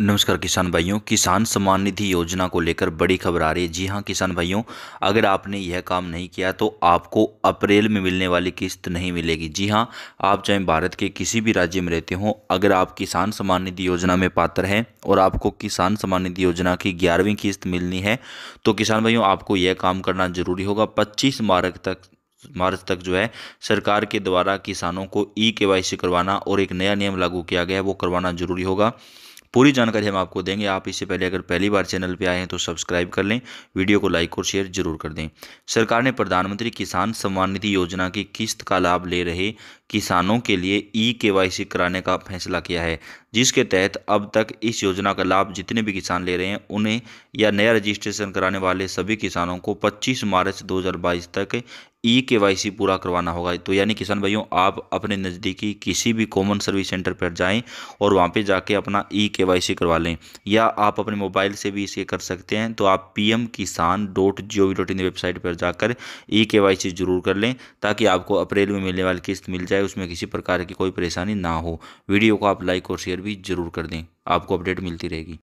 नमस्कार किसान भाइयों किसान सम्मान निधि योजना को लेकर बड़ी खबर आ रही है जी हाँ किसान भाइयों अगर आपने यह काम नहीं किया तो आपको अप्रैल में मिलने वाली किस्त नहीं मिलेगी जी हाँ आप चाहे भारत के किसी भी राज्य में रहते हों अगर आप किसान सम्मान निधि योजना में पात्र हैं और आपको किसान सम्मान निधि योजना की ग्यारहवीं किस्त मिलनी है तो किसान भाइयों आपको यह काम करना जरूरी होगा पच्चीस मार्ग तक मार्च तक जो है सरकार के द्वारा किसानों को ई के करवाना और एक नया नियम लागू किया गया है वो करवाना जरूरी होगा पूरी जानकारी हम आपको देंगे आप इससे पहले अगर पहली बार चैनल पर आए हैं तो सब्सक्राइब कर लें वीडियो को लाइक और शेयर जरूर कर दें सरकार ने प्रधानमंत्री किसान सम्मान निधि योजना की किस्त का लाभ ले रहे किसानों के लिए ई के कराने का फैसला किया है जिसके तहत अब तक इस योजना का लाभ जितने भी किसान ले रहे हैं उन्हें या नया रजिस्ट्रेशन कराने वाले सभी किसानों को 25 मार्च 2022 तक ई के पूरा करवाना होगा तो यानी किसान भाइयों आप अपने नज़दीकी किसी भी कॉमन सर्विस सेंटर पर जाएं और वहाँ पे जाके अपना ई के करवा लें या आप अपने मोबाइल से भी इसे कर सकते हैं तो आप P M Kisan dot G O V dot in website पर जाकर ई के जरूर कर लें ताकि आपको अप्रैल में मिलने वाली किस्त मिल जाए उसमें किसी प्रकार की कोई परेशानी ना हो वीडियो को आप लाइक और शेयर भी जरूर कर दें आपको अपडेट मिलती रहेगी